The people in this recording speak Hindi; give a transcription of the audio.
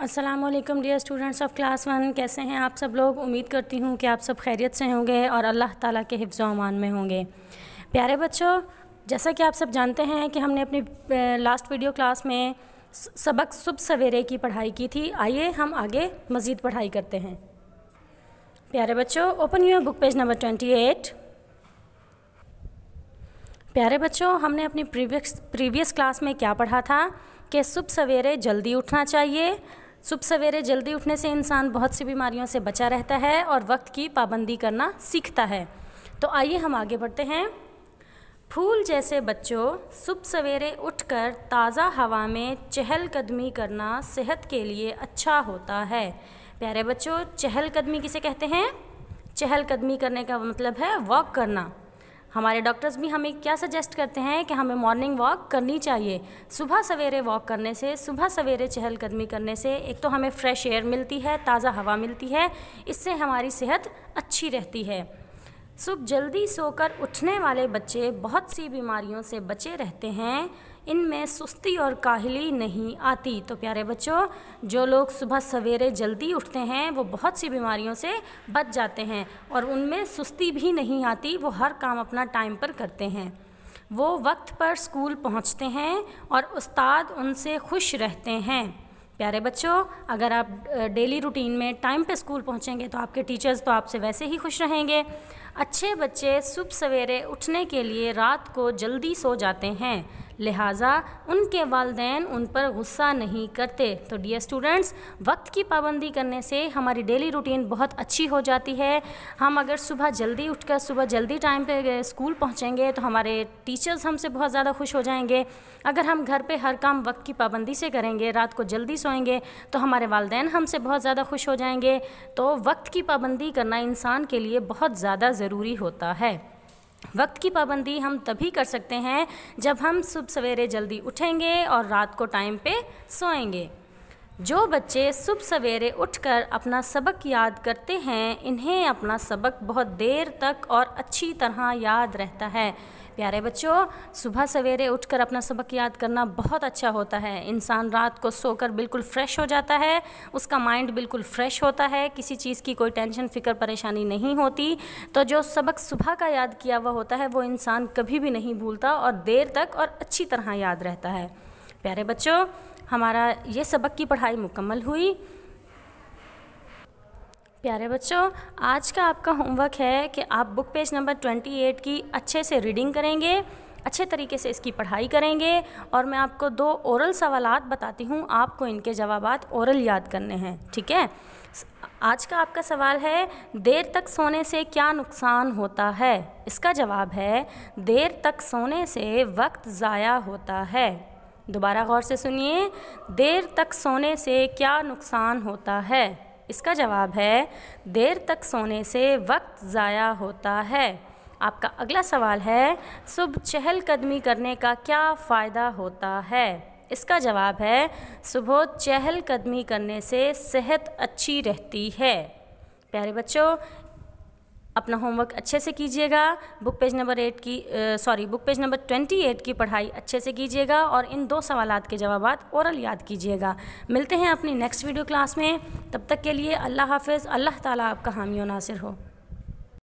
Aslam dear students of class one कैसे हैं आप सब लोग उम्मीद करती हूँ कि आप सब खैरियत से होंगे और अल्लाह ताला के हिफ्ज़ अमान में होंगे प्यारे बच्चों जैसा कि आप सब जानते हैं कि हमने अपनी लास्ट वीडियो क्लास में सबक सुबह सवेरे की पढ़ाई की थी आइए हम आगे मज़ीद पढ़ाई करते हैं प्यारे बच्चों open your book page number twenty eight प्यारे बच्चों हमने अपनी प्रीवियस प्रीवियस क्लास में क्या पढ़ा था कि सुबह सवेरे जल्दी उठना चाहिए सुबह सवेरे जल्दी उठने से इंसान बहुत सी बीमारियों से बचा रहता है और वक्त की पाबंदी करना सीखता है तो आइए हम आगे बढ़ते हैं फूल जैसे बच्चों सुबह सवेरे उठकर ताज़ा हवा में चहलकदमी करना सेहत के लिए अच्छा होता है प्यारे बच्चों चहलकदमी किसे कहते हैं चहलकदमी करने का मतलब है वॉक करना हमारे डॉक्टर्स भी हमें क्या सजेस्ट करते हैं कि हमें मॉर्निंग वॉक करनी चाहिए सुबह सवेरे वॉक करने से सुबह सवेरे चहलकदमी करने से एक तो हमें फ्रेश एयर मिलती है ताज़ा हवा मिलती है इससे हमारी सेहत अच्छी रहती है सुबह जल्दी सोकर उठने वाले बच्चे बहुत सी बीमारियों से बचे रहते हैं इनमें सुस्ती और काहली नहीं आती तो प्यारे बच्चों जो लोग सुबह सवेरे जल्दी उठते हैं वो बहुत सी बीमारियों से बच जाते हैं और उनमें सुस्ती भी नहीं आती वो हर काम अपना टाइम पर करते हैं वो वक्त पर स्कूल पहुंचते हैं और उस्ताद उनसे खुश रहते हैं प्यारे बच्चों अगर आप डेली रूटीन में टाइम पे स्कूल पहुंचेंगे तो आपके टीचर्स तो आपसे वैसे ही खुश रहेंगे अच्छे बच्चे सुबह सवेरे उठने के लिए रात को जल्दी सो जाते हैं लिहाजा उनके वालदेन उन पर गुस्सा नहीं करते तो डियर स्टूडेंट्स वक्त की पाबंदी करने से हमारी डेली रूटीन बहुत अच्छी हो जाती है हम अगर सुबह जल्दी उठकर सुबह जल्दी टाइम पे स्कूल पहुँचेंगे तो हमारे टीचर्स हमसे बहुत ज़्यादा खुश हो जाएंगे अगर हम घर पर हर काम वक्त की पाबंदी से करेंगे रात को जल्दी सोएंगे तो हमारे वालदे हमसे बहुत ज़्यादा खुश हो जाएंगे तो वक्त की पाबंदी करना इंसान के लिए बहुत ज़्यादा ज़रूरी होता है वक्त की पाबंदी हम तभी कर सकते हैं जब हम सुबह सवेरे जल्दी उठेंगे और रात को टाइम पे सोएंगे जो बच्चे सुबह सवेरे उठकर अपना सबक याद करते हैं इन्हें अपना सबक बहुत देर तक और अच्छी तरह याद रहता है प्यारे बच्चों सुबह सवेरे उठकर अपना सबक याद करना बहुत अच्छा होता है इंसान रात को सोकर बिल्कुल फ्रेश हो जाता है उसका माइंड बिल्कुल फ्रेश होता है किसी चीज़ की कोई टेंशन फिक्र परेशानी नहीं होती तो जो सबक सुबह का याद किया हुआ होता है वो इंसान कभी भी नहीं भूलता और देर तक और अच्छी तरह याद रहता है प्यारे बच्चों हमारा ये सबक की पढ़ाई मुकम्मल हुई प्यारे बच्चों आज का आपका होमवर्क है कि आप बुक पेज नंबर 28 की अच्छे से रीडिंग करेंगे अच्छे तरीके से इसकी पढ़ाई करेंगे और मैं आपको दो ओरल सवाल बताती हूँ आपको इनके जवाब ओरल याद करने हैं ठीक है आज का आपका सवाल है देर तक सोने से क्या नुकसान होता है इसका जवाब है देर तक सोने से वक्त ज़ाया होता है दोबारा गौर से सुनिए देर तक सोने से क्या नुकसान होता है इसका जवाब है देर तक सोने से वक्त ज़ाया होता है आपका अगला सवाल है सुबह चहलकदमी करने का क्या फ़ायदा होता है इसका जवाब है सुबह चहलकदमी करने से सेहत अच्छी रहती है प्यारे बच्चों अपना होमवर्क अच्छे से कीजिएगा बुक पेज नंबर एट की sorry book page number twenty eight की पढ़ाई अच्छे से कीजिएगा और इन दो सवाल के जवाब औरल याद कीजिएगा मिलते हैं अपनी नेक्स्ट वीडियो क्लास में तब तक के लिए अल्लाह हाफिज़ अल्लाह ताला आपका हामी नासिर हो